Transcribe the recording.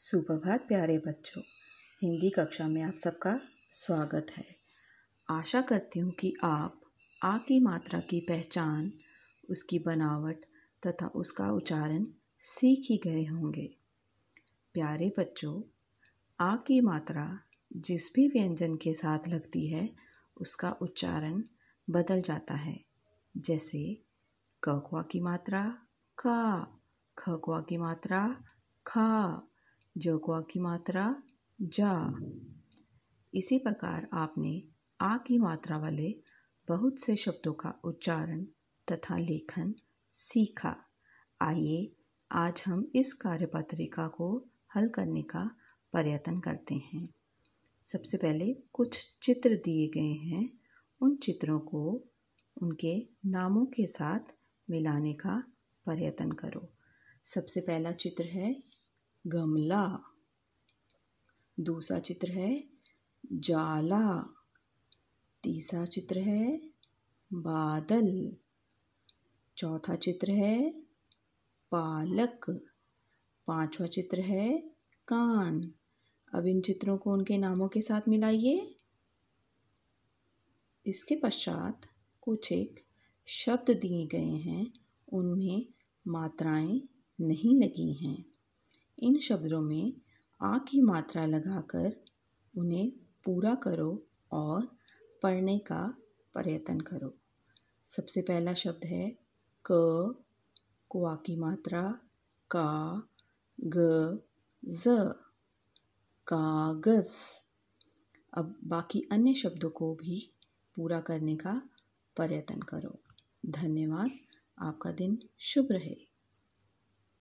सुप्रभात प्यारे बच्चों हिंदी कक्षा में आप सबका स्वागत है आशा करती हूँ कि आप आ की मात्रा की पहचान उसकी बनावट तथा उसका उच्चारण सीख ही गए होंगे प्यारे बच्चों आ की मात्रा जिस भी व्यंजन के साथ लगती है उसका उच्चारण बदल जाता है जैसे ककवा की मात्रा का खकवा की मात्रा खा जगुआ की मात्रा जा इसी प्रकार आपने आ की मात्रा वाले बहुत से शब्दों का उच्चारण तथा लेखन सीखा आइए आज हम इस कार्यपत्रिका को हल करने का प्रयत्न करते हैं सबसे पहले कुछ चित्र दिए गए हैं उन चित्रों को उनके नामों के साथ मिलाने का प्रयत्न करो सबसे पहला चित्र है गमला दूसरा चित्र है जाला तीसरा चित्र है बादल चौथा चित्र है पालक पांचवा चित्र है कान अब इन चित्रों को उनके नामों के साथ मिलाइए इसके पश्चात कुछ एक शब्द दिए गए हैं उनमें मात्राएं नहीं लगी हैं इन शब्दों में आ की मात्रा लगाकर उन्हें पूरा करो और पढ़ने का प्रयत्न करो सबसे पहला शब्द है क को आ की मात्रा का ग ज कागज अब बाकी अन्य शब्दों को भी पूरा करने का प्रयत्न करो धन्यवाद आपका दिन शुभ रहे